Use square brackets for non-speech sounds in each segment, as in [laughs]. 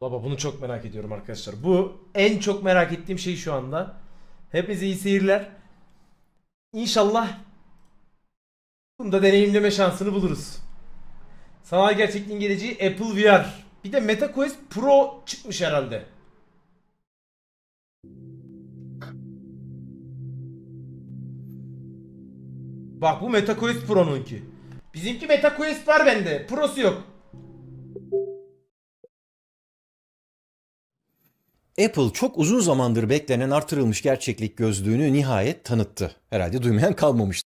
Baba bunu çok merak ediyorum arkadaşlar. Bu en çok merak ettiğim şey şu anda. Hepinize iyi seyirler. İnşallah bunu da deneyimleme şansını buluruz. Sanal gerçekliğin geleceği Apple VR. Bir de MetaQuest Pro çıkmış herhalde. Bak bu MetaQuest Pro'nunki. Bizimki MetaQuest var bende. Pro'su yok. Apple çok uzun zamandır beklenen artırılmış gerçeklik gözlüğünü nihayet tanıttı. Herhalde duymayan kalmamıştı.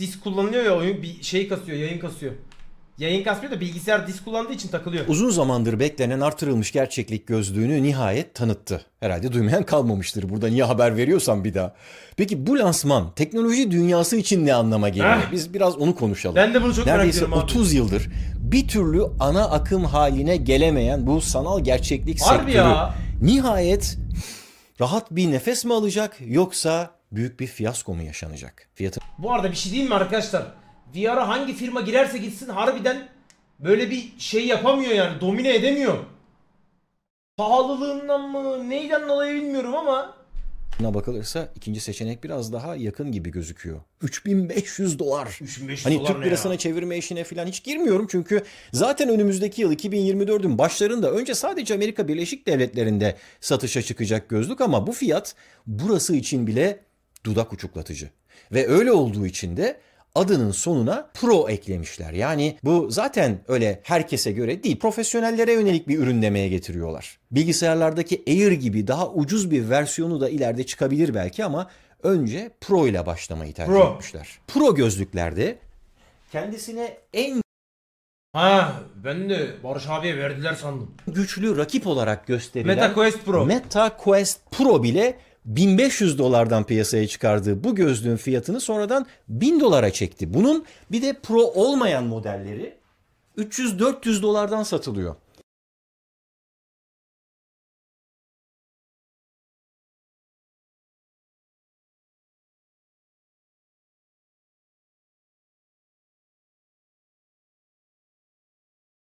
Disk kullanılıyor ya oyun bir şey kasıyor, yayın kasıyor. Yayın kasmıyor da bilgisayar disk kullandığı için takılıyor. Uzun zamandır beklenen artırılmış gerçeklik gözlüğünü nihayet tanıttı. Herhalde duymayan kalmamıştır. Burada niye haber veriyorsan bir daha. Peki bu lansman teknoloji dünyası için ne anlama geliyor? Heh. Biz biraz onu konuşalım. Ben de bunu çok Neredeyse merak ediyorum 30 abi. yıldır bir türlü ana akım haline gelemeyen bu sanal gerçeklik Harbi sektörü ya. nihayet rahat bir nefes mi alacak yoksa büyük bir fiyasko mu yaşanacak? Fiyatı... Bu arada bir şey diyeyim mi arkadaşlar? VR'a hangi firma girerse gitsin harbiden böyle bir şey yapamıyor yani domine edemiyor. Pahalılığından mı neyden dolayı bilmiyorum ama Buna bakılırsa ikinci seçenek biraz daha yakın gibi gözüküyor. 3500 dolar. 3500 hani dolar Türk lirasına ya? çevirme işine falan hiç girmiyorum çünkü zaten önümüzdeki yıl 2024'ün başlarında önce sadece Amerika Birleşik Devletleri'nde satışa çıkacak gözlük ama bu fiyat burası için bile dudak uçuklatıcı. Ve öyle olduğu için de adının sonuna pro eklemişler. Yani bu zaten öyle herkese göre değil, profesyonellere yönelik bir ürün demeye getiriyorlar. Bilgisayarlardaki Air gibi daha ucuz bir versiyonu da ileride çıkabilir belki ama önce Pro ile başlamayı tercih Pro. etmişler. Pro gözlüklerde kendisine en Ha ben de Barış abiye verdiler sandım. güçlü rakip olarak gösterilen Meta Quest Pro. Meta Quest Pro bile 1500 dolardan piyasaya çıkardığı bu gözlüğün fiyatını sonradan 1000 dolara çekti. Bunun bir de pro olmayan modelleri 300-400 dolardan satılıyor.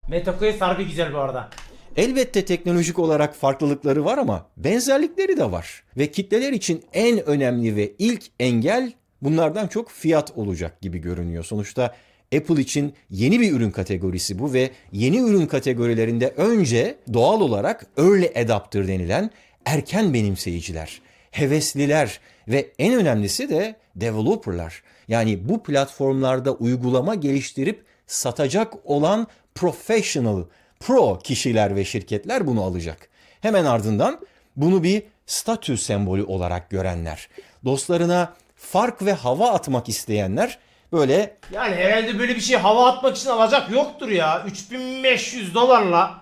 Metakoyes harbi güzel bu arada. Elbette teknolojik olarak farklılıkları var ama benzerlikleri de var. Ve kitleler için en önemli ve ilk engel bunlardan çok fiyat olacak gibi görünüyor. Sonuçta Apple için yeni bir ürün kategorisi bu ve yeni ürün kategorilerinde önce doğal olarak early adapter denilen erken benimseyiciler, hevesliler ve en önemlisi de developerlar. Yani bu platformlarda uygulama geliştirip satacak olan professional pro kişiler ve şirketler bunu alacak. Hemen ardından bunu bir statü sembolü olarak görenler, dostlarına fark ve hava atmak isteyenler böyle yani herhalde böyle bir şey hava atmak için alacak yoktur ya. 3500 dolarla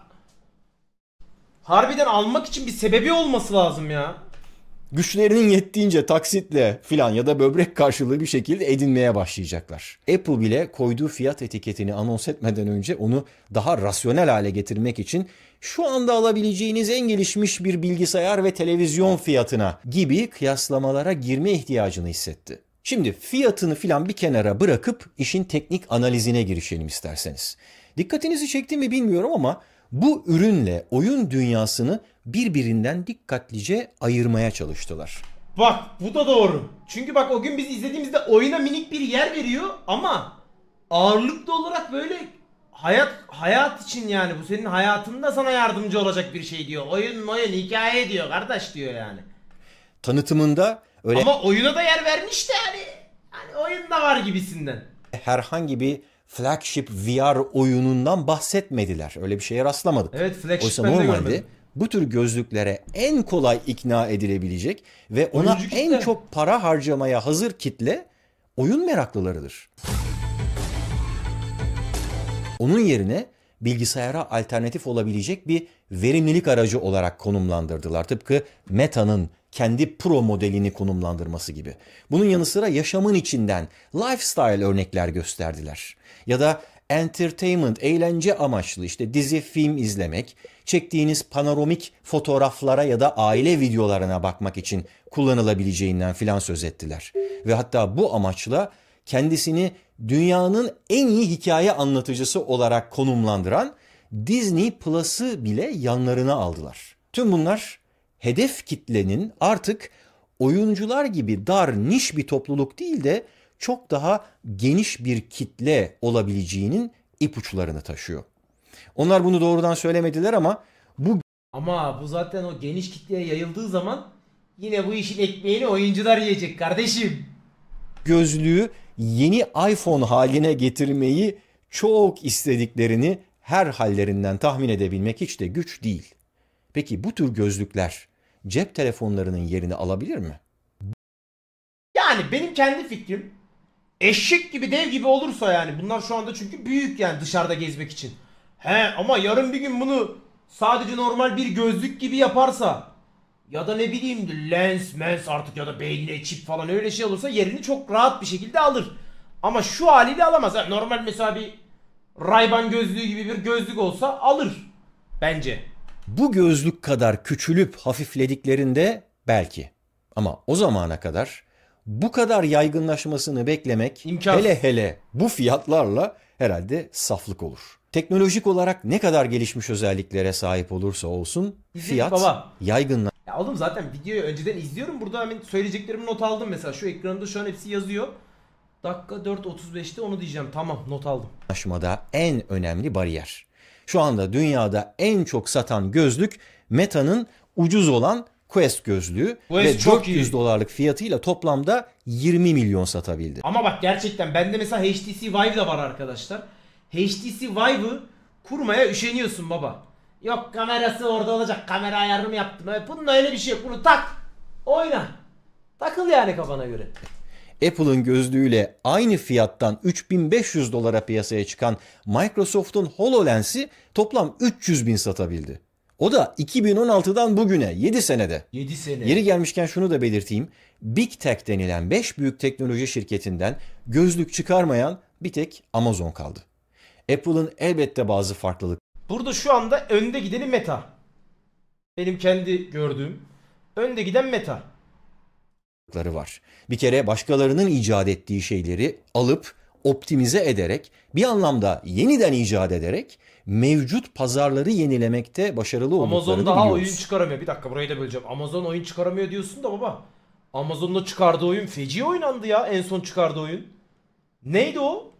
harbiden almak için bir sebebi olması lazım ya güçlerinin yettiğince taksitle filan ya da böbrek karşılığı bir şekilde edinmeye başlayacaklar. Apple bile koyduğu fiyat etiketini anons etmeden önce onu daha rasyonel hale getirmek için şu anda alabileceğiniz en gelişmiş bir bilgisayar ve televizyon fiyatına gibi kıyaslamalara girme ihtiyacını hissetti. Şimdi fiyatını filan bir kenara bırakıp işin teknik analizine girişelim isterseniz. Dikkatinizi çekti mi bilmiyorum ama bu ürünle oyun dünyasını birbirinden dikkatlice ayırmaya çalıştılar. Bak bu da doğru. Çünkü bak o gün biz izlediğimizde oyuna minik bir yer veriyor ama ağırlıklı olarak böyle hayat hayat için yani bu senin hayatında sana yardımcı olacak bir şey diyor. Oyun oyun hikaye diyor kardeş diyor yani. Tanıtımında öyle Ama oyuna da yer vermiş de yani hani da var gibisinden. herhangi bir flagship VR oyunundan bahsetmediler. Öyle bir şeye rastlamadık. Evet, flagship Oysa ben de görmedim bu tür gözlüklere en kolay ikna edilebilecek ve ona Oyuncu en kitle. çok para harcamaya hazır kitle oyun meraklılarıdır. Onun yerine bilgisayara alternatif olabilecek bir verimlilik aracı olarak konumlandırdılar. Tıpkı Meta'nın kendi pro modelini konumlandırması gibi. Bunun yanı sıra yaşamın içinden lifestyle örnekler gösterdiler. Ya da entertainment, eğlence amaçlı işte dizi, film izlemek, çektiğiniz panoramik fotoğraflara ya da aile videolarına bakmak için kullanılabileceğinden filan söz ettiler. Ve hatta bu amaçla kendisini dünyanın en iyi hikaye anlatıcısı olarak konumlandıran Disney Plus'ı bile yanlarına aldılar. Tüm bunlar hedef kitlenin artık oyuncular gibi dar niş bir topluluk değil de çok daha geniş bir kitle olabileceğinin ipuçlarını taşıyor. Onlar bunu doğrudan söylemediler ama bu ama bu zaten o geniş kitleye yayıldığı zaman yine bu işin ekmeğini oyuncular yiyecek kardeşim. Gözlüğü yeni iPhone haline getirmeyi çok istediklerini her hallerinden tahmin edebilmek hiç de güç değil. Peki bu tür gözlükler cep telefonlarının yerini alabilir mi? Yani benim kendi fikrim Eşek gibi dev gibi olursa yani bunlar şu anda çünkü büyük yani dışarıda gezmek için. He ama yarın bir gün bunu sadece normal bir gözlük gibi yaparsa ya da ne bileyim lens mens artık ya da beynine çip falan öyle şey olursa yerini çok rahat bir şekilde alır. Ama şu haliyle alamaz. Yani normal mesela bir Rayban gözlüğü gibi bir gözlük olsa alır bence. Bu gözlük kadar küçülüp hafiflediklerinde belki. Ama o zamana kadar bu kadar yaygınlaşmasını beklemek İmkansız. hele hele bu fiyatlarla herhalde saflık olur. Teknolojik olarak ne kadar gelişmiş özelliklere sahip olursa olsun İzledik fiyat yaygınlaşır. yaygınla... Ya oğlum zaten videoyu önceden izliyorum. Burada hemen söyleyeceklerimi not aldım mesela. Şu ekranımda şu an hepsi yazıyor. Dakika 4.35'te onu diyeceğim. Tamam not aldım. Aşmada en önemli bariyer. Şu anda dünyada en çok satan gözlük Meta'nın ucuz olan Quest gözlüğü Quest ve çok 400 iyi. dolarlık fiyatıyla toplamda 20 milyon satabildi. Ama bak gerçekten bende mesela HTC Vive de var arkadaşlar. HTC Vive'ı kurmaya üşeniyorsun baba. Yok kamerası orada olacak. Kamera ayarını yaptım. Bunun öyle bir şey yok. Bunu tak. Oyna. Takıl yani kafana göre. Apple'ın gözlüğüyle aynı fiyattan 3500 dolara piyasaya çıkan Microsoft'un HoloLens'i toplam 300 bin satabildi. O da 2016'dan bugüne 7 senede. 7 sene. Yeri gelmişken şunu da belirteyim. Big Tech denilen 5 büyük teknoloji şirketinden gözlük çıkarmayan bir tek Amazon kaldı. Apple'ın elbette bazı farklılık. Burada şu anda önde gideni Meta. Benim kendi gördüğüm önde giden Meta var. Bir kere başkalarının icat ettiği şeyleri alıp optimize ederek bir anlamda yeniden icat ederek mevcut pazarları yenilemekte başarılı olduklarını Amazon daha biliyoruz. oyun çıkaramıyor. Bir dakika burayı da böleceğim. Amazon oyun çıkaramıyor diyorsun da baba. Amazon'da çıkardığı oyun feci oynandı ya en son çıkardığı oyun. Neydi o?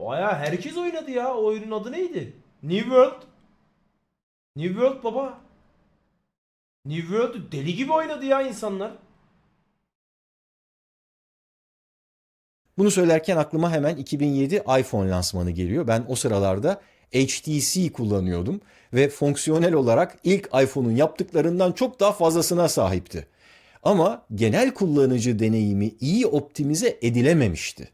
Baya herkes oynadı ya. O oyunun adı neydi? New World. New World baba. New World deli gibi oynadı ya insanlar. Bunu söylerken aklıma hemen 2007 iPhone lansmanı geliyor. Ben o sıralarda HTC kullanıyordum ve fonksiyonel olarak ilk iPhone'un yaptıklarından çok daha fazlasına sahipti. Ama genel kullanıcı deneyimi iyi optimize edilememişti.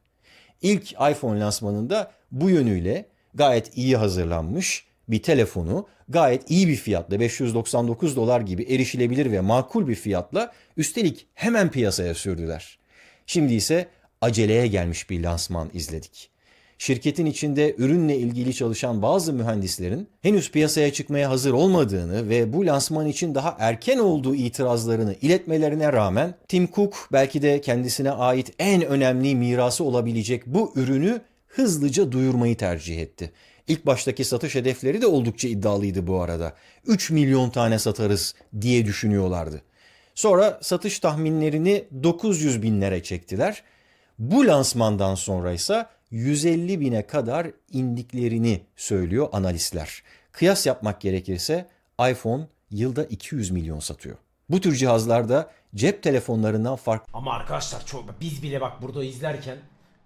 İlk iPhone lansmanında bu yönüyle gayet iyi hazırlanmış bir telefonu gayet iyi bir fiyatla 599 dolar gibi erişilebilir ve makul bir fiyatla üstelik hemen piyasaya sürdüler. Şimdi ise aceleye gelmiş bir lansman izledik. Şirketin içinde ürünle ilgili çalışan bazı mühendislerin henüz piyasaya çıkmaya hazır olmadığını ve bu lansman için daha erken olduğu itirazlarını iletmelerine rağmen Tim Cook belki de kendisine ait en önemli mirası olabilecek bu ürünü hızlıca duyurmayı tercih etti. İlk baştaki satış hedefleri de oldukça iddialıydı bu arada. 3 milyon tane satarız diye düşünüyorlardı. Sonra satış tahminlerini 900 binlere çektiler bu lansmandan sonra ise 150 bine kadar indiklerini söylüyor analistler. Kıyas yapmak gerekirse iPhone yılda 200 milyon satıyor. Bu tür cihazlarda cep telefonlarından farklı. Ama arkadaşlar çok biz bile bak burada izlerken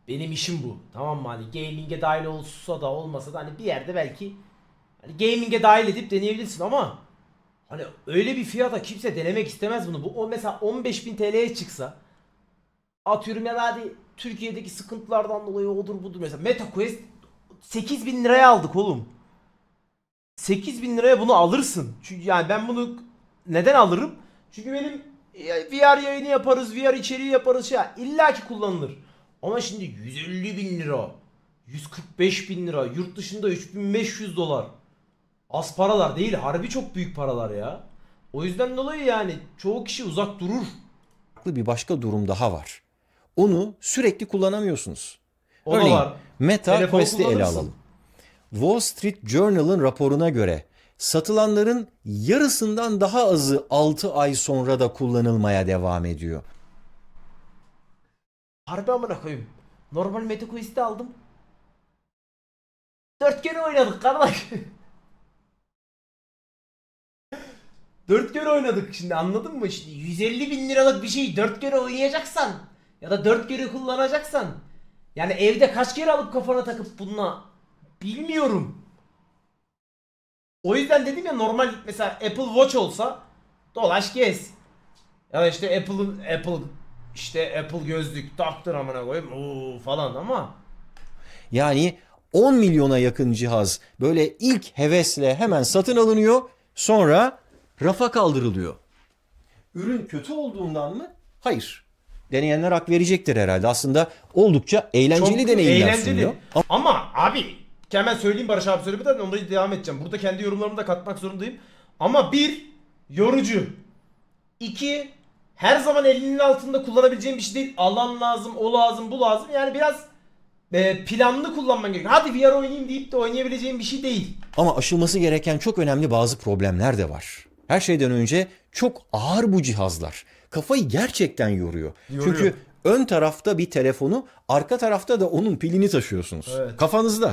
benim işim bu. Tamam mı? Hani gaming'e dahil olsa da olmasa da hani bir yerde belki hani gaming'e dahil edip deneyebilirsin ama hani öyle bir fiyata kimse denemek istemez bunu. Bu o mesela 15.000 TL'ye çıksa Atıyorum ya hadi Türkiye'deki sıkıntılardan dolayı odur budur mesela. MetaQuest 8000 liraya aldık oğlum. 8000 liraya bunu alırsın. Çünkü yani ben bunu neden alırım? Çünkü benim VR yayını yaparız, VR içeriği yaparız ya şey, İlla ki kullanılır. Ama şimdi 150 bin lira, 145 bin lira, yurt dışında 3500 dolar. Az paralar değil, harbi çok büyük paralar ya. O yüzden dolayı yani çoğu kişi uzak durur. Bir başka durum daha var onu sürekli kullanamıyorsunuz. O Örneğin var. Meta Quest'i ele alalım. Wall Street Journal'ın raporuna göre satılanların yarısından daha azı 6 ay sonra da kullanılmaya devam ediyor. Harbi amına koyayım. Normal Meta Quest'i aldım. Dört kere oynadık kardeş. [laughs] Dört kere oynadık şimdi anladın mı? Şimdi 150 bin liralık bir şeyi dört kere oynayacaksan ya da dört kere kullanacaksan. Yani evde kaç kere alıp kafana takıp bununla bilmiyorum. O yüzden dedim ya normal mesela Apple Watch olsa dolaş gez. Ya da işte Apple Apple işte Apple gözlük taktır amına koyayım Oo falan ama yani 10 milyona yakın cihaz böyle ilk hevesle hemen satın alınıyor sonra rafa kaldırılıyor. Ürün kötü olduğundan mı? Hayır deneyenler hak verecektir herhalde. Aslında oldukça eğlenceli deneyimler eğlenceli. sunuyor. Ama abi hemen söyleyeyim Barış abi söylemeden onları devam edeceğim. Burada kendi yorumlarımı da katmak zorundayım. Ama bir yorucu. iki her zaman elinin altında kullanabileceğin bir şey değil. Alan lazım, o lazım, bu lazım. Yani biraz e, planlı kullanman gerekiyor. Hadi VR oynayayım deyip de oynayabileceğin bir şey değil. Ama aşılması gereken çok önemli bazı problemler de var. Her şeyden önce çok ağır bu cihazlar kafayı gerçekten yoruyor. yoruyor. Çünkü ön tarafta bir telefonu, arka tarafta da onun pilini taşıyorsunuz. Evet. Kafanızda.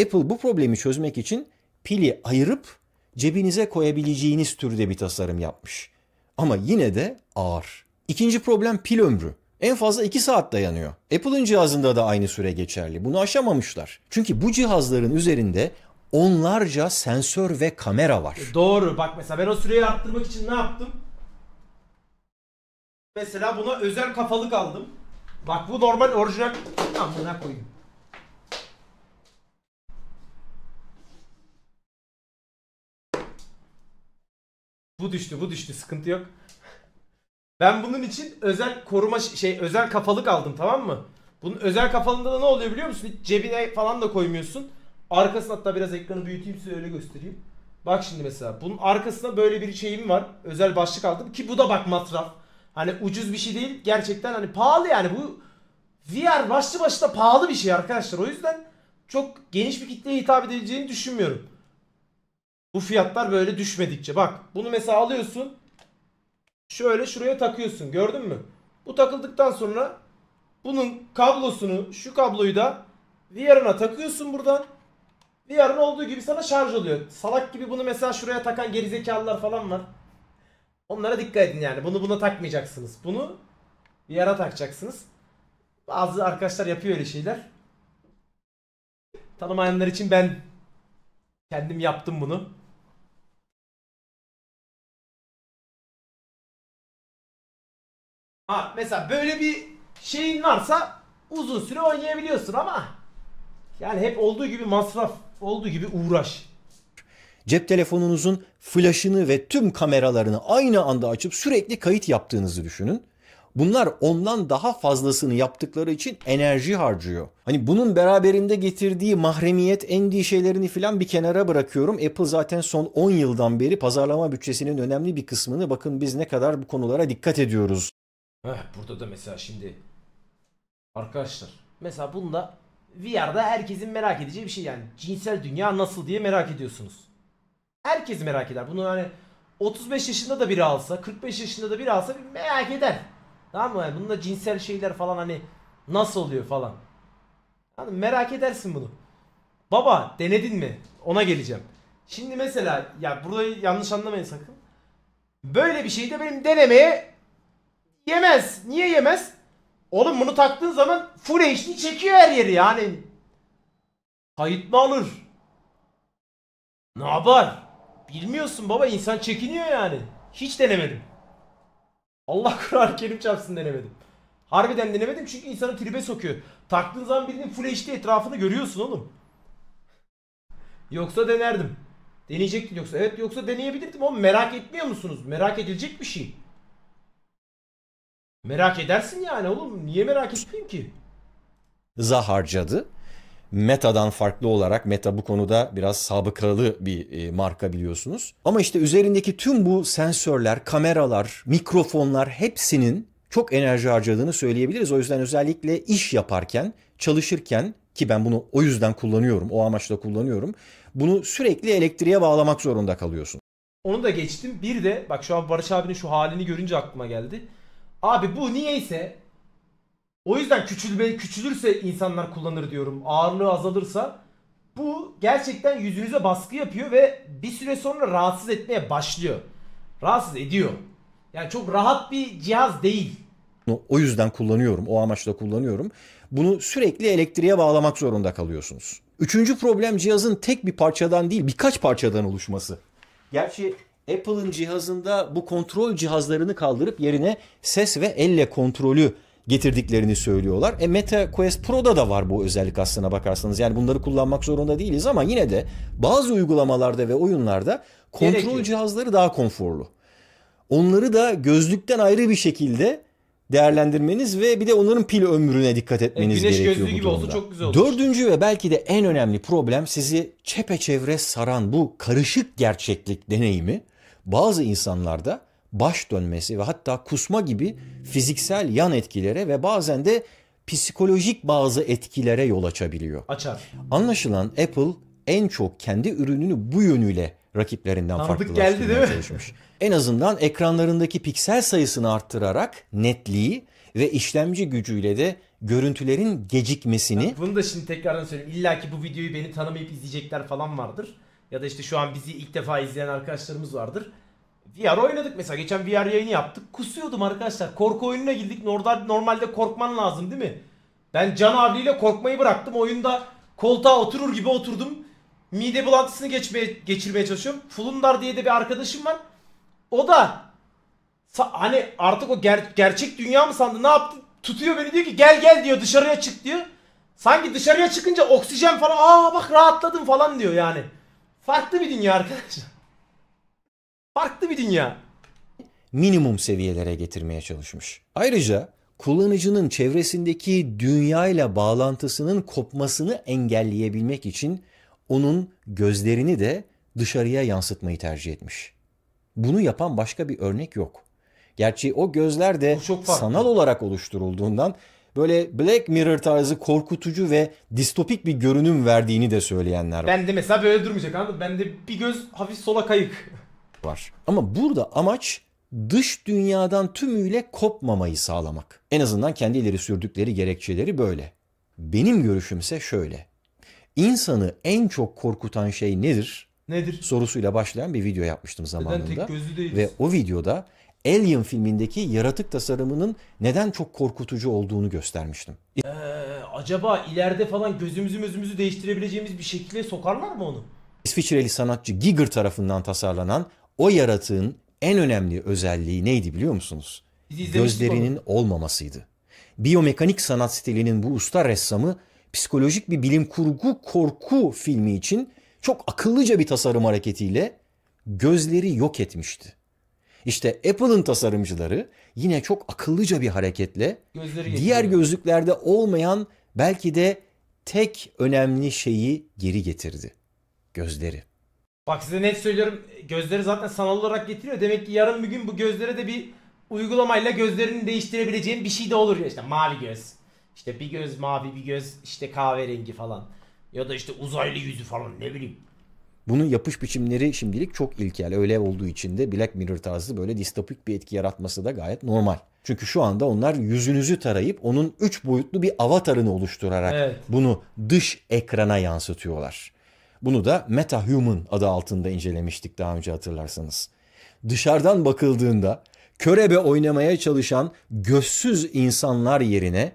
Apple bu problemi çözmek için pili ayırıp cebinize koyabileceğiniz türde bir tasarım yapmış. Ama yine de ağır. İkinci problem pil ömrü. En fazla 2 saat dayanıyor. Apple'ın cihazında da aynı süre geçerli. Bunu aşamamışlar. Çünkü bu cihazların üzerinde onlarca sensör ve kamera var. E, doğru. Bak mesela ben o süreyi arttırmak için ne yaptım? Mesela buna özel kafalık aldım. Bak bu normal orijinal amına koyayım. Bu düştü, bu düştü. Sıkıntı yok. Ben bunun için özel koruma şey özel kafalık aldım tamam mı? Bunun özel kafalığında da ne oluyor biliyor musun? Hiç cebine falan da koymuyorsun. Arkasına hatta biraz ekranı büyüteyim size öyle göstereyim. Bak şimdi mesela bunun arkasına böyle bir şeyim var. Özel başlık aldım ki bu da bak matraf. Hani ucuz bir şey değil. Gerçekten hani pahalı yani bu VR başlı başına pahalı bir şey arkadaşlar. O yüzden çok geniş bir kitleye hitap edebileceğini düşünmüyorum. Bu fiyatlar böyle düşmedikçe. Bak bunu mesela alıyorsun. Şöyle şuraya takıyorsun. Gördün mü? Bu takıldıktan sonra bunun kablosunu şu kabloyu da VR'ına takıyorsun buradan. VR'ın olduğu gibi sana şarj oluyor. Salak gibi bunu mesela şuraya takan gerizekalılar falan var. Onlara dikkat edin yani. Bunu buna takmayacaksınız. Bunu bir yara takacaksınız. Bazı arkadaşlar yapıyor öyle şeyler. Tanımayanlar için ben kendim yaptım bunu. Ha mesela böyle bir şeyin varsa uzun süre oynayabiliyorsun ama yani hep olduğu gibi masraf, olduğu gibi uğraş cep telefonunuzun flaşını ve tüm kameralarını aynı anda açıp sürekli kayıt yaptığınızı düşünün. Bunlar ondan daha fazlasını yaptıkları için enerji harcıyor. Hani bunun beraberinde getirdiği mahremiyet endişelerini filan bir kenara bırakıyorum. Apple zaten son 10 yıldan beri pazarlama bütçesinin önemli bir kısmını bakın biz ne kadar bu konulara dikkat ediyoruz. Heh, burada da mesela şimdi arkadaşlar mesela bunda VR'da herkesin merak edeceği bir şey yani cinsel dünya nasıl diye merak ediyorsunuz. Herkes merak eder. Bunu hani 35 yaşında da biri alsa, 45 yaşında da biri alsa bir merak eder. Tamam mı? Yani bununla cinsel şeyler falan hani nasıl oluyor falan. Yani merak edersin bunu. Baba denedin mi? Ona geleceğim. Şimdi mesela ya burada yanlış anlamayın sakın. Böyle bir şeyi de benim denemeye yemez. Niye yemez? Oğlum bunu taktığın zaman full HD çekiyor her yeri yani. Kayıt mı alır? Ne yapar? Bilmiyorsun baba insan çekiniyor yani. Hiç denemedim. Allah [laughs] kuran Kerim çarpsın denemedim. Harbiden denemedim çünkü insanı tribe sokuyor. Taktığın zaman bildiğin full HD etrafını görüyorsun oğlum. Yoksa denerdim. deneyecektin yoksa. Evet yoksa deneyebilirdim ama merak etmiyor musunuz? Merak edilecek bir şey. Merak edersin yani oğlum. Niye merak etmeyeyim ki? za harcadı. Meta'dan farklı olarak Meta bu konuda biraz sabıkalı bir e, marka biliyorsunuz. Ama işte üzerindeki tüm bu sensörler, kameralar, mikrofonlar hepsinin çok enerji harcadığını söyleyebiliriz. O yüzden özellikle iş yaparken, çalışırken ki ben bunu o yüzden kullanıyorum, o amaçla kullanıyorum. Bunu sürekli elektriğe bağlamak zorunda kalıyorsun. Onu da geçtim. Bir de bak şu an Barış abinin şu halini görünce aklıma geldi. Abi bu niyeyse o yüzden küçülme, küçülürse insanlar kullanır diyorum. Ağırlığı azalırsa bu gerçekten yüzünüze baskı yapıyor ve bir süre sonra rahatsız etmeye başlıyor. Rahatsız ediyor. Yani çok rahat bir cihaz değil. O yüzden kullanıyorum. O amaçla kullanıyorum. Bunu sürekli elektriğe bağlamak zorunda kalıyorsunuz. Üçüncü problem cihazın tek bir parçadan değil birkaç parçadan oluşması. Gerçi Apple'ın cihazında bu kontrol cihazlarını kaldırıp yerine ses ve elle kontrolü getirdiklerini söylüyorlar. E Meta Quest Pro'da da var bu özellik aslına bakarsanız. Yani bunları kullanmak zorunda değiliz ama yine de bazı uygulamalarda ve oyunlarda kontrol Gerekli. cihazları daha konforlu. Onları da gözlükten ayrı bir şekilde değerlendirmeniz ve bir de onların pil ömrüne dikkat e, etmeniz e, güneş gerekiyor. Güneş gözlüğü gibi olsa çok güzel olur. Dördüncü ve belki de en önemli problem sizi çepeçevre saran bu karışık gerçeklik deneyimi bazı insanlarda baş dönmesi ve hatta kusma gibi fiziksel yan etkilere ve bazen de psikolojik bazı etkilere yol açabiliyor. Açar. Anlaşılan Apple en çok kendi ürününü bu yönüyle rakiplerinden farklılaştırmaya çalışmış. en azından ekranlarındaki piksel sayısını arttırarak netliği ve işlemci gücüyle de görüntülerin gecikmesini... Ya bunu da şimdi tekrardan söyleyeyim. İlla ki bu videoyu beni tanımayıp izleyecekler falan vardır. Ya da işte şu an bizi ilk defa izleyen arkadaşlarımız vardır. VR oynadık mesela. Geçen VR yayını yaptık. Kusuyordum arkadaşlar. Korku oyununa girdik. normalde korkman lazım değil mi? Ben Can abiyle korkmayı bıraktım. Oyunda koltuğa oturur gibi oturdum. Mide bulantısını geçmeye, geçirmeye çalışıyorum. Fulundar diye de bir arkadaşım var. O da hani artık o ger gerçek dünya mı sandı ne yaptı? Tutuyor beni diyor ki gel gel diyor dışarıya çık diyor. Sanki dışarıya çıkınca oksijen falan aa bak rahatladım falan diyor yani. Farklı bir dünya arkadaşlar. Farklı bir dünya. Minimum seviyelere getirmeye çalışmış. Ayrıca kullanıcının çevresindeki dünyayla bağlantısının kopmasını engelleyebilmek için onun gözlerini de dışarıya yansıtmayı tercih etmiş. Bunu yapan başka bir örnek yok. Gerçi o gözler de çok sanal olarak oluşturulduğundan böyle Black Mirror tarzı korkutucu ve distopik bir görünüm verdiğini de söyleyenler var. Ben de mesela böyle durmayacak anladın Ben de bir göz hafif sola kayık var. Ama burada amaç dış dünyadan tümüyle kopmamayı sağlamak. En azından kendi ileri sürdükleri gerekçeleri böyle. Benim görüşümse şöyle. İnsanı en çok korkutan şey nedir? Nedir? Sorusuyla başlayan bir video yapmıştım zamanında. Neden tek gözlü değiliz? Ve o videoda Alien filmindeki yaratık tasarımının neden çok korkutucu olduğunu göstermiştim. Ee, acaba ileride falan gözümüzü gözümüzü değiştirebileceğimiz bir şekilde sokarlar mı onu? İsviçreli sanatçı Giger tarafından tasarlanan o yaratığın en önemli özelliği neydi biliyor musunuz? Gözlerinin olmamasıydı. Biyomekanik sanat stilinin bu usta ressamı psikolojik bir bilim kurgu korku filmi için çok akıllıca bir tasarım hareketiyle gözleri yok etmişti. İşte Apple'ın tasarımcıları yine çok akıllıca bir hareketle Gözleri diğer gözlüklerde olmayan belki de tek önemli şeyi geri getirdi. Gözleri. Bak size net söylüyorum gözleri zaten sanal olarak getiriyor. Demek ki yarın bir gün bu gözlere de bir uygulamayla gözlerini değiştirebileceğin bir şey de olur ya işte mavi göz. İşte bir göz mavi bir göz işte kahverengi falan. Ya da işte uzaylı yüzü falan ne bileyim. Bunun yapış biçimleri şimdilik çok ilkel. Öyle olduğu için de Black Mirror tarzı böyle distopik bir etki yaratması da gayet normal. Çünkü şu anda onlar yüzünüzü tarayıp onun üç boyutlu bir avatarını oluşturarak evet. bunu dış ekrana yansıtıyorlar. Bunu da MetaHuman adı altında incelemiştik daha önce hatırlarsanız. Dışarıdan bakıldığında körebe oynamaya çalışan gözsüz insanlar yerine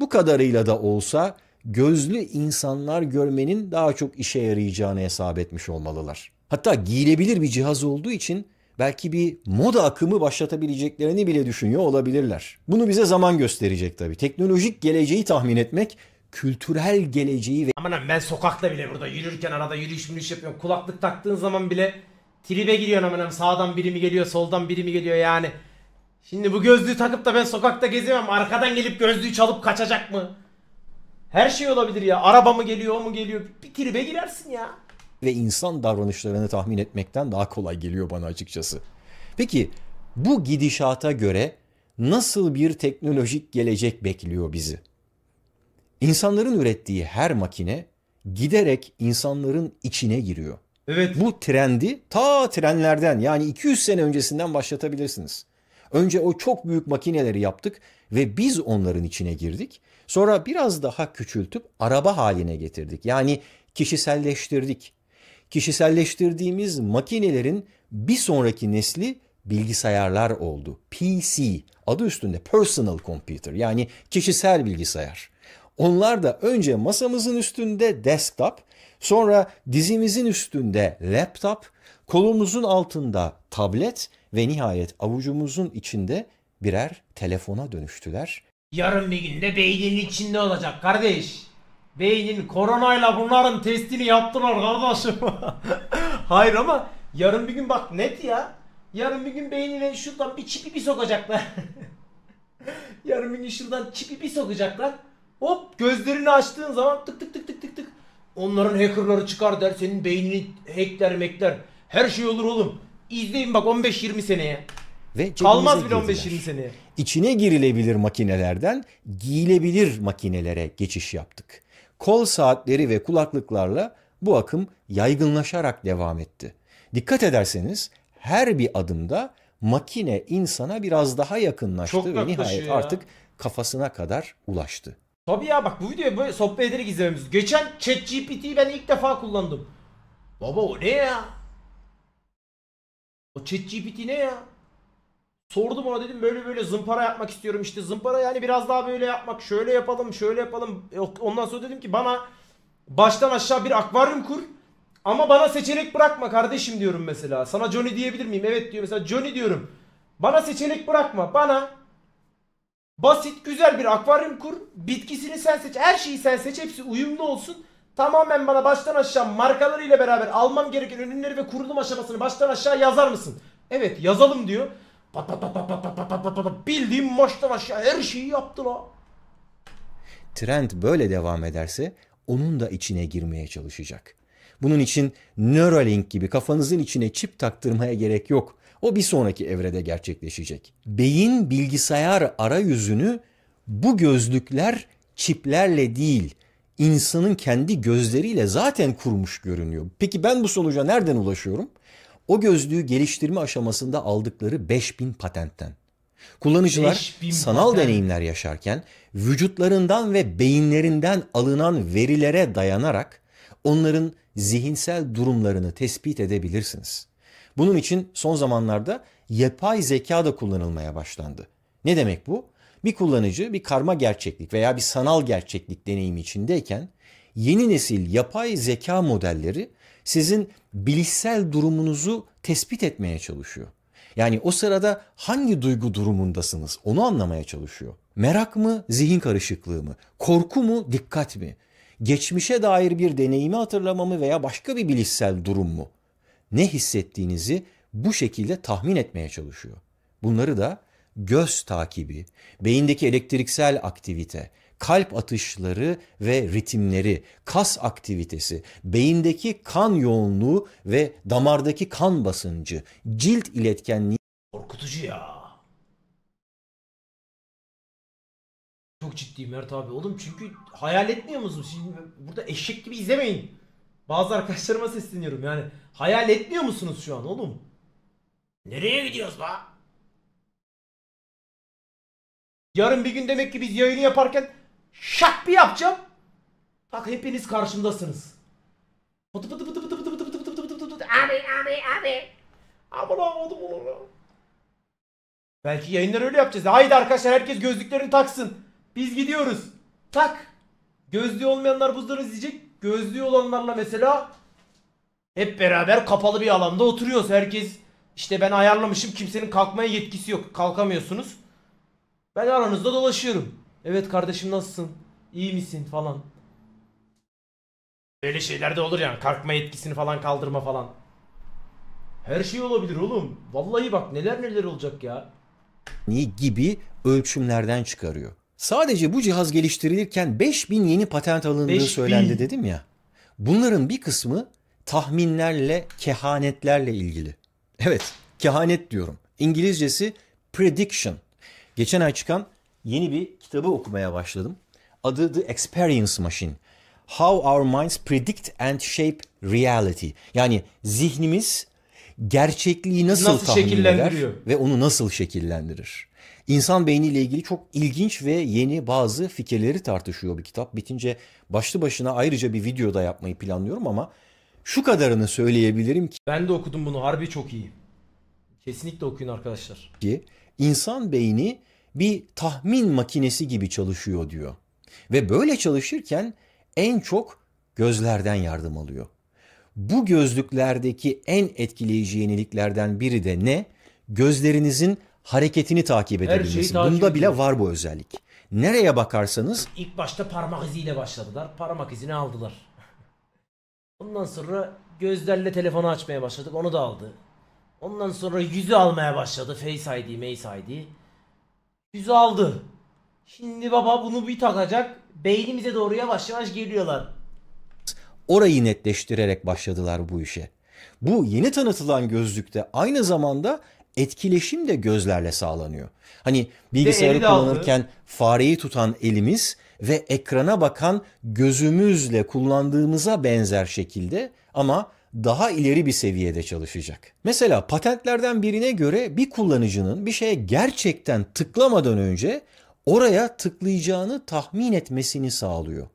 bu kadarıyla da olsa gözlü insanlar görmenin daha çok işe yarayacağını hesap etmiş olmalılar. Hatta giyilebilir bir cihaz olduğu için belki bir moda akımı başlatabileceklerini bile düşünüyor olabilirler. Bunu bize zaman gösterecek tabii. Teknolojik geleceği tahmin etmek kültürel geleceği ve... Aman ben sokakta bile burada yürürken arada yürüyüş yürüyüş yapıyorum. Kulaklık taktığın zaman bile tribe giriyorsun aman abi. sağdan biri mi geliyor soldan biri mi geliyor yani. Şimdi bu gözlüğü takıp da ben sokakta gezemem. Arkadan gelip gözlüğü çalıp kaçacak mı? Her şey olabilir ya. Araba mı geliyor, o mu geliyor? Bir tribe girersin ya. Ve insan davranışlarını tahmin etmekten daha kolay geliyor bana açıkçası. Peki bu gidişata göre nasıl bir teknolojik gelecek bekliyor bizi? İnsanların ürettiği her makine giderek insanların içine giriyor. Evet. Bu trendi ta trenlerden yani 200 sene öncesinden başlatabilirsiniz. Önce o çok büyük makineleri yaptık ve biz onların içine girdik. Sonra biraz daha küçültüp araba haline getirdik. Yani kişiselleştirdik. Kişiselleştirdiğimiz makinelerin bir sonraki nesli bilgisayarlar oldu. PC adı üstünde personal computer yani kişisel bilgisayar. Onlar da önce masamızın üstünde desktop, sonra dizimizin üstünde laptop, kolumuzun altında tablet ve nihayet avucumuzun içinde birer telefona dönüştüler. Yarın bir günde beynin içinde olacak kardeş. Beynin koronayla bunların testini yaptılar kardeşim. [laughs] Hayır ama yarın bir gün bak net ya. Yarın bir gün beynine şuradan bir çipi bir sokacaklar. [laughs] yarın bir gün şuradan çipi bir sokacaklar. Hop gözlerini açtığın zaman tık tık tık tık tık tık. Onların hackerları çıkar der senin beynini hackler mekler. Her şey olur oğlum. İzleyin bak 15-20 seneye. Ve Kalmaz bile 15-20 seneye. İçine girilebilir makinelerden giyilebilir makinelere geçiş yaptık. Kol saatleri ve kulaklıklarla bu akım yaygınlaşarak devam etti. Dikkat ederseniz her bir adımda makine insana biraz daha yakınlaştı Çok ve nihayet ya. artık kafasına kadar ulaştı. Tabii ya bak bu videoyu böyle sohbet ederek izlememiz. Geçen ChatGPT'yi ben ilk defa kullandım. Baba o ne ya? O ChatGPT ne ya? Sordum ona dedim böyle böyle zımpara yapmak istiyorum işte zımpara yani biraz daha böyle yapmak şöyle yapalım şöyle yapalım. Ondan sonra dedim ki bana baştan aşağı bir akvaryum kur ama bana seçenek bırakma kardeşim diyorum mesela. Sana Johnny diyebilir miyim? Evet diyor mesela Johnny diyorum. Bana seçenek bırakma. Bana Basit güzel bir akvaryum kur. Bitkisini sen seç. Her şeyi sen seç. Hepsi uyumlu olsun. Tamamen bana baştan aşağı markalarıyla beraber almam gereken ürünleri ve kurulum aşamasını baştan aşağı yazar mısın? Evet yazalım diyor. Pat pat pat pat pat pat pat pat pat pat bildiğim baştan aşağı her şeyi yaptı la. Trend böyle devam ederse onun da içine girmeye çalışacak. Bunun için Neuralink gibi kafanızın içine çip taktırmaya gerek yok. O bir sonraki evrede gerçekleşecek. Beyin bilgisayar arayüzünü bu gözlükler çiplerle değil, insanın kendi gözleriyle zaten kurmuş görünüyor. Peki ben bu sonuca nereden ulaşıyorum? O gözlüğü geliştirme aşamasında aldıkları 5000 patentten. Kullanıcılar sanal patent. deneyimler yaşarken vücutlarından ve beyinlerinden alınan verilere dayanarak onların zihinsel durumlarını tespit edebilirsiniz. Bunun için son zamanlarda yapay zeka da kullanılmaya başlandı. Ne demek bu? Bir kullanıcı bir karma gerçeklik veya bir sanal gerçeklik deneyimi içindeyken yeni nesil yapay zeka modelleri sizin bilişsel durumunuzu tespit etmeye çalışıyor. Yani o sırada hangi duygu durumundasınız onu anlamaya çalışıyor. Merak mı, zihin karışıklığı mı? Korku mu, dikkat mi? Geçmişe dair bir deneyimi hatırlamamı veya başka bir bilişsel durum mu? ne hissettiğinizi bu şekilde tahmin etmeye çalışıyor. Bunları da göz takibi, beyindeki elektriksel aktivite, kalp atışları ve ritimleri, kas aktivitesi, beyindeki kan yoğunluğu ve damardaki kan basıncı, cilt iletkenliği korkutucu ya. Çok ciddi Mert abi oğlum çünkü hayal etmiyor musun? Şimdi burada eşek gibi izlemeyin. Bazı arkadaşlarıma sesleniyorum yani. Hayal etmiyor musunuz şu an oğlum? Nereye gidiyoruz la? Yarın bir gün demek ki biz yayını yaparken şak bir yapacağım. Bak hepiniz karşımdasınız. Pıtı pıtı pıtı pıtı pıtı pıtı pıtı pıtı pıtı pıtı pıtı abi abi abi. Aman aman aman. Belki yayınları öyle yapacağız. Haydi arkadaşlar herkes gözlüklerini taksın. Biz gidiyoruz. Tak. Gözlüğü olmayanlar buzları izleyecek gözlüğü olanlarla mesela hep beraber kapalı bir alanda oturuyoruz. Herkes işte ben ayarlamışım kimsenin kalkmaya yetkisi yok. Kalkamıyorsunuz. Ben aranızda dolaşıyorum. Evet kardeşim nasılsın? İyi misin falan. Böyle şeyler de olur yani. Kalkma yetkisini falan kaldırma falan. Her şey olabilir oğlum. Vallahi bak neler neler olacak ya. gibi ölçümlerden çıkarıyor. Sadece bu cihaz geliştirilirken 5000 yeni patent alındığı 5000. söylendi dedim ya. Bunların bir kısmı tahminlerle, kehanetlerle ilgili. Evet, kehanet diyorum. İngilizcesi prediction. Geçen ay çıkan yeni bir kitabı okumaya başladım. Adı The Experience Machine. How Our Minds Predict and Shape Reality. Yani zihnimiz gerçekliği nasıl, nasıl tahmin eder ve onu nasıl şekillendirir. İnsan beyniyle ilgili çok ilginç ve yeni bazı fikirleri tartışıyor bir kitap. Bitince başlı başına ayrıca bir video da yapmayı planlıyorum ama şu kadarını söyleyebilirim ki... Ben de okudum bunu harbi çok iyi. Kesinlikle okuyun arkadaşlar. Ki insan beyni bir tahmin makinesi gibi çalışıyor diyor. Ve böyle çalışırken en çok gözlerden yardım alıyor. Bu gözlüklerdeki en etkileyici yeniliklerden biri de ne? Gözlerinizin hareketini takip edebilmesi. Bunda bile var bu özellik. Nereye bakarsanız ilk başta parmak iziyle başladılar. Parmak izini aldılar. [laughs] Ondan sonra gözlerle telefonu açmaya başladık. Onu da aldı. Ondan sonra yüzü almaya başladı. Face ID, Face ID. Yüzü aldı. Şimdi baba bunu bir takacak. Beynimize doğru yavaş yavaş geliyorlar. Orayı netleştirerek başladılar bu işe. Bu yeni tanıtılan gözlükte aynı zamanda etkileşim de gözlerle sağlanıyor. Hani bilgisayarı kullanırken aldı. fareyi tutan elimiz ve ekrana bakan gözümüzle kullandığımıza benzer şekilde ama daha ileri bir seviyede çalışacak. Mesela patentlerden birine göre bir kullanıcının bir şeye gerçekten tıklamadan önce oraya tıklayacağını tahmin etmesini sağlıyor.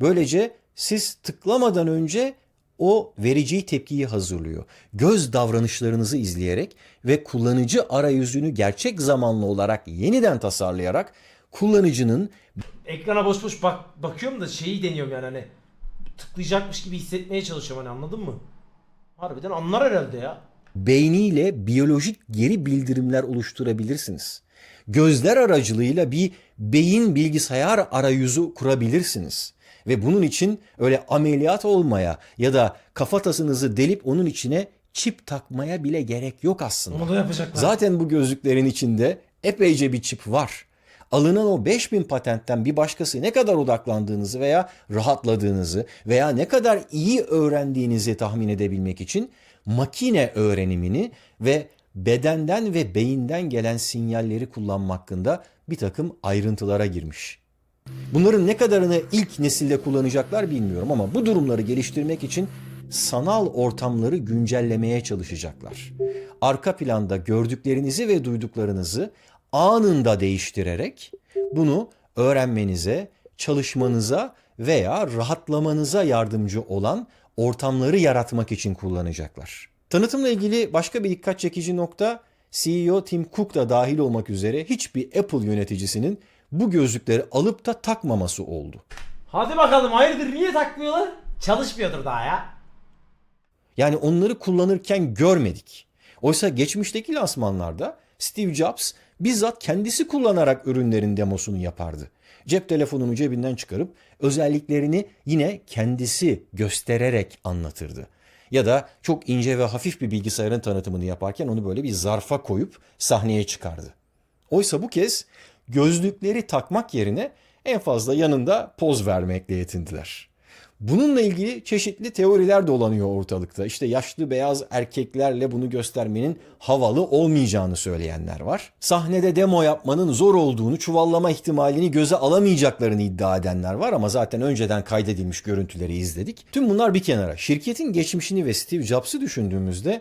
Böylece siz tıklamadan önce o vereceği tepkiyi hazırlıyor. Göz davranışlarınızı izleyerek ve kullanıcı arayüzünü gerçek zamanlı olarak yeniden tasarlayarak kullanıcının ekrana boş boş bak bakıyorum da şeyi deniyorum yani hani tıklayacakmış gibi hissetmeye çalışıyorum hani anladın mı? Harbiden anlar herhalde ya. Beyniyle biyolojik geri bildirimler oluşturabilirsiniz. Gözler aracılığıyla bir beyin bilgisayar arayüzü kurabilirsiniz. Ve bunun için öyle ameliyat olmaya ya da kafatasınızı delip onun içine çip takmaya bile gerek yok aslında. Onu da yapacaklar. Zaten bu gözlüklerin içinde epeyce bir çip var. Alınan o 5000 patentten bir başkası ne kadar odaklandığınızı veya rahatladığınızı veya ne kadar iyi öğrendiğinizi tahmin edebilmek için makine öğrenimini ve bedenden ve beyinden gelen sinyalleri kullanma hakkında bir takım ayrıntılara girmiş. Bunların ne kadarını ilk nesilde kullanacaklar bilmiyorum ama bu durumları geliştirmek için sanal ortamları güncellemeye çalışacaklar. Arka planda gördüklerinizi ve duyduklarınızı anında değiştirerek bunu öğrenmenize, çalışmanıza veya rahatlamanıza yardımcı olan ortamları yaratmak için kullanacaklar. Tanıtımla ilgili başka bir dikkat çekici nokta CEO Tim Cook da dahil olmak üzere hiçbir Apple yöneticisinin bu gözlükleri alıp da takmaması oldu. Hadi bakalım hayırdır niye takmıyorlar? Çalışmıyordur daha ya. Yani onları kullanırken görmedik. Oysa geçmişteki lansmanlarda Steve Jobs bizzat kendisi kullanarak ürünlerin demosunu yapardı. Cep telefonunu cebinden çıkarıp özelliklerini yine kendisi göstererek anlatırdı. Ya da çok ince ve hafif bir bilgisayarın tanıtımını yaparken onu böyle bir zarfa koyup sahneye çıkardı. Oysa bu kez gözlükleri takmak yerine en fazla yanında poz vermekle yetindiler. Bununla ilgili çeşitli teoriler dolanıyor ortalıkta. İşte yaşlı beyaz erkeklerle bunu göstermenin havalı olmayacağını söyleyenler var. Sahnede demo yapmanın zor olduğunu, çuvallama ihtimalini göze alamayacaklarını iddia edenler var ama zaten önceden kaydedilmiş görüntüleri izledik. Tüm bunlar bir kenara. Şirketin geçmişini ve Steve Jobs'ı düşündüğümüzde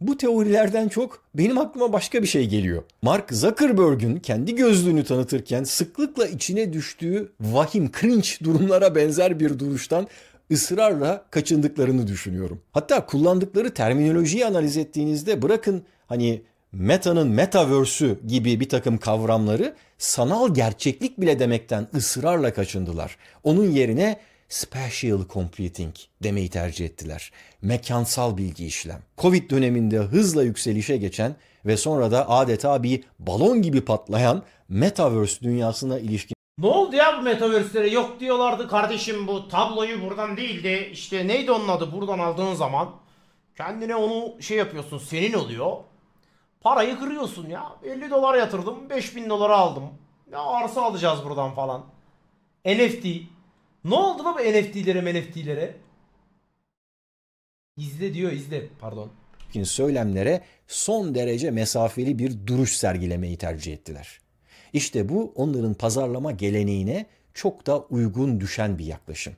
bu teorilerden çok benim aklıma başka bir şey geliyor. Mark Zuckerberg'ün kendi gözlüğünü tanıtırken sıklıkla içine düştüğü vahim, cringe durumlara benzer bir duruştan ısrarla kaçındıklarını düşünüyorum. Hatta kullandıkları terminolojiyi analiz ettiğinizde bırakın hani Meta'nın metaverse'ü gibi bir takım kavramları sanal gerçeklik bile demekten ısrarla kaçındılar. Onun yerine Special computing demeyi tercih ettiler. Mekansal bilgi işlem. Covid döneminde hızla yükselişe geçen ve sonra da adeta bir balon gibi patlayan metaverse dünyasına ilişkin ne oldu ya bu metaverse'lere? Yok diyorlardı kardeşim bu tabloyu buradan değil de işte neydi onun adı buradan aldığın zaman kendine onu şey yapıyorsun senin oluyor. Parayı kırıyorsun ya. 50 dolar yatırdım 5000 dolara aldım. Ya arsa alacağız buradan falan. NFT ne oldu bu NFT'lere NFT'lere? İzle diyor izle pardon. Putin söylemlere son derece mesafeli bir duruş sergilemeyi tercih ettiler. İşte bu onların pazarlama geleneğine çok da uygun düşen bir yaklaşım.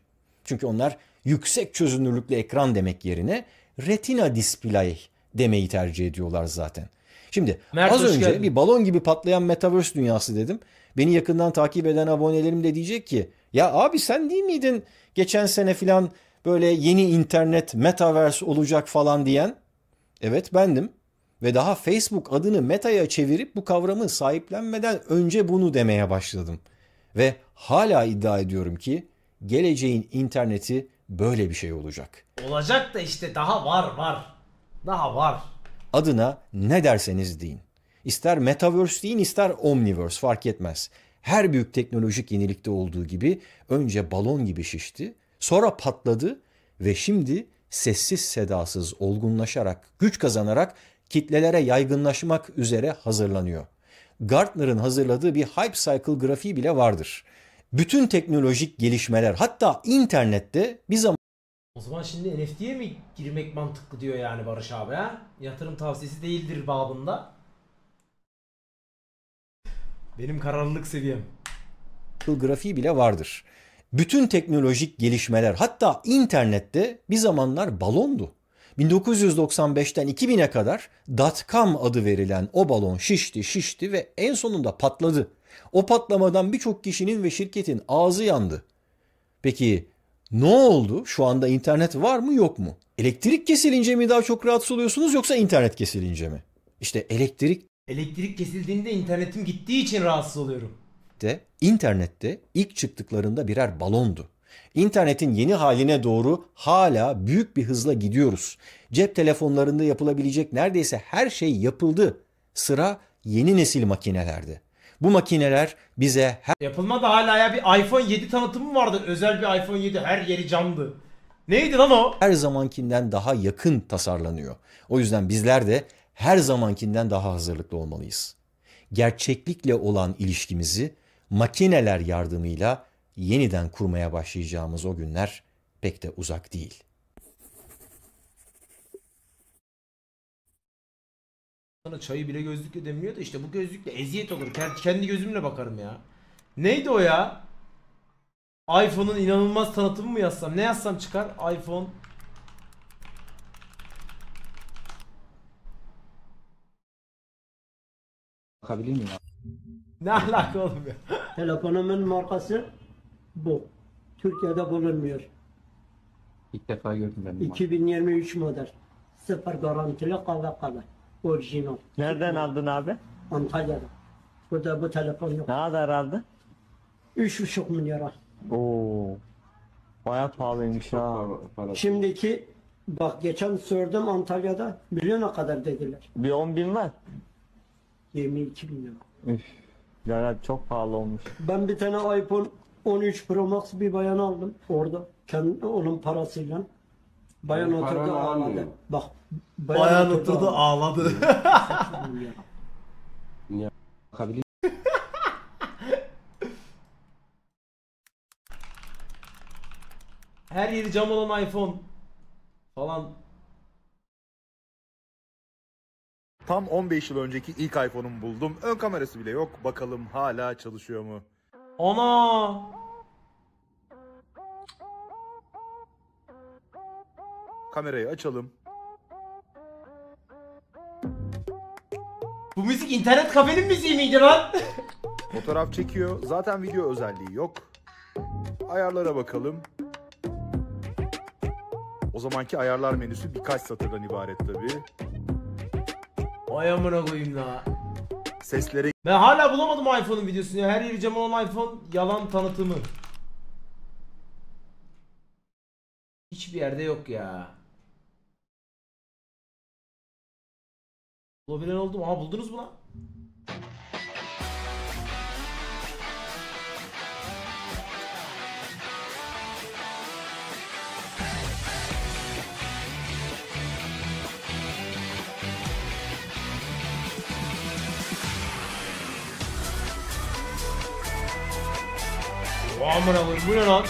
Çünkü onlar yüksek çözünürlüklü ekran demek yerine retina display demeyi tercih ediyorlar zaten. Şimdi Mert, az önce geldin. bir balon gibi patlayan metaverse dünyası dedim. Beni yakından takip eden abonelerim de diyecek ki ya abi sen değil miydin geçen sene filan böyle yeni internet, metaverse olacak falan diyen? Evet bendim. Ve daha Facebook adını Meta'ya çevirip bu kavramı sahiplenmeden önce bunu demeye başladım. Ve hala iddia ediyorum ki geleceğin interneti böyle bir şey olacak. Olacak da işte daha var var. Daha var. Adına ne derseniz deyin. İster Metaverse deyin ister Omniverse fark etmez her büyük teknolojik yenilikte olduğu gibi önce balon gibi şişti, sonra patladı ve şimdi sessiz sedasız olgunlaşarak, güç kazanarak kitlelere yaygınlaşmak üzere hazırlanıyor. Gartner'ın hazırladığı bir hype cycle grafiği bile vardır. Bütün teknolojik gelişmeler hatta internette bir zaman o zaman şimdi NFT'ye mi girmek mantıklı diyor yani Barış abi ha? Yatırım tavsiyesi değildir babında. Benim kararlılık seviyem. Grafiği bile vardır. Bütün teknolojik gelişmeler hatta internette bir zamanlar balondu. 1995'ten 2000'e kadar dotcom adı verilen o balon şişti şişti ve en sonunda patladı. O patlamadan birçok kişinin ve şirketin ağzı yandı. Peki ne oldu? Şu anda internet var mı yok mu? Elektrik kesilince mi daha çok rahatsız oluyorsunuz yoksa internet kesilince mi? İşte elektrik Elektrik kesildiğinde internetim gittiği için rahatsız oluyorum. De, internette ilk çıktıklarında birer balondu. İnternetin yeni haline doğru hala büyük bir hızla gidiyoruz. Cep telefonlarında yapılabilecek neredeyse her şey yapıldı. Sıra yeni nesil makinelerdi. Bu makineler bize her... Yapılmadı hala ya bir iPhone 7 tanıtımı vardı. Özel bir iPhone 7 her yeri camdı. Neydi lan o? Her zamankinden daha yakın tasarlanıyor. O yüzden bizler de her zamankinden daha hazırlıklı olmalıyız. Gerçeklikle olan ilişkimizi makineler yardımıyla yeniden kurmaya başlayacağımız o günler pek de uzak değil. Sana çayı bile gözlükle demliyor da işte bu gözlükle eziyet olur. Kendi gözümle bakarım ya. Neydi o ya? iPhone'un inanılmaz tanıtımı mı yazsam? Ne yazsam çıkar? iPhone bakabilir miyim? Ne alaka oğlum ya? Telefonumun markası bu. Türkiye'de bulunmuyor. İlk defa gördüm ben. 2023 model. Sıfır garantili kala kala. Orijinal. Nereden aldın abi? Antalya'da. Burada bu telefon yok. Ne kadar aldın? 3,5 milyara. Oo. Bayağı pahalıymış ha. Şimdiki bak geçen sordum Antalya'da milyona kadar dediler. Bir 10 bin var. 22 bin lira. Üf. Lala çok pahalı olmuş. Ben bir tane iPhone 13 Pro Max bir bayan aldım orada. Kendi onun parasıyla. Bayan Yani oturdu ağladı. almıyor. Bak. Bayan oturdu ağladı. ağladı. Bakabilir Her yeri cam olan iPhone falan Tam 15 yıl önceki ilk iPhone'umu buldum. Ön kamerası bile yok. Bakalım hala çalışıyor mu? Ana! Kamerayı açalım. Bu müzik internet kafenin müziği miydi lan? [laughs] Fotoğraf çekiyor. Zaten video özelliği yok. Ayarlara bakalım. O zamanki ayarlar menüsü birkaç satırdan ibaret tabii. Vay amına koyayım la. Seslere Ben hala bulamadım iPhone'un videosunu ya. Her yeri cam olan iPhone yalan tanıtımı. Hiçbir yerde yok ya. Bulabilen oldum. Aha buldunuz mu lan? Aman koyayım bu ne lan?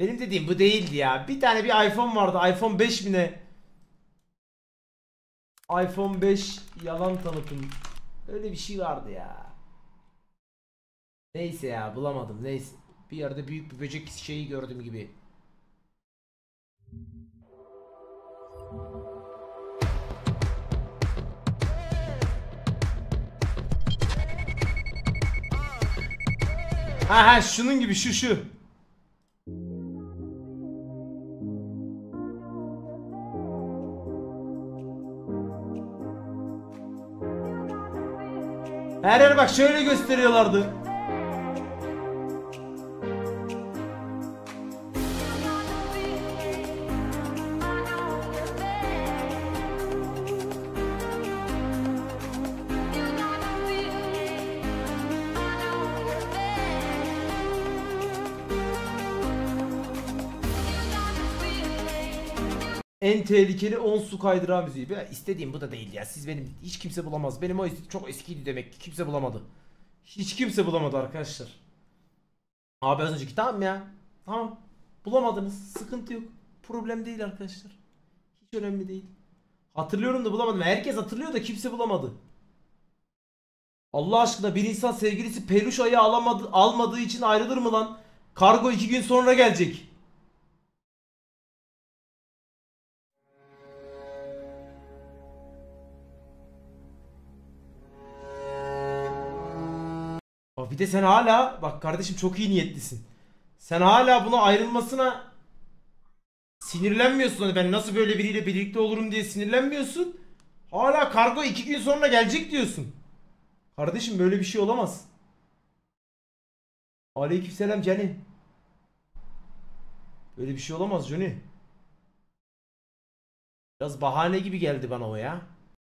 Benim dediğim bu değildi ya. Bir tane bir iPhone vardı. iPhone 5 mi ne? iPhone 5 yalan tanıtım. Öyle bir şey vardı ya. Neyse ya bulamadım. Neyse. Bir yerde büyük bir böcek şeyi gördüm gibi. Ha ha şunun gibi şu şu. Her yer bak şöyle gösteriyorlardı. en tehlikeli 10 su kaydırağı müziği. Ben istediğim bu da değil ya. Siz benim hiç kimse bulamaz. Benim o çok eskiydi demek ki kimse bulamadı. Hiç kimse bulamadı arkadaşlar. Abi az önceki tamam ya. Tamam. Bulamadınız. Sıkıntı yok. Problem değil arkadaşlar. Hiç önemli değil. Hatırlıyorum da bulamadım. Herkes hatırlıyor da kimse bulamadı. Allah aşkına bir insan sevgilisi peluş ayı alamadı, almadığı için ayrılır mı lan? Kargo iki gün sonra gelecek. bir de sen hala bak kardeşim çok iyi niyetlisin. Sen hala buna ayrılmasına sinirlenmiyorsun. Hani ben nasıl böyle biriyle birlikte olurum diye sinirlenmiyorsun. Hala kargo iki gün sonra gelecek diyorsun. Kardeşim böyle bir şey olamaz. Aleykümselam Cani. Böyle bir şey olamaz Johnny. Biraz bahane gibi geldi bana o ya.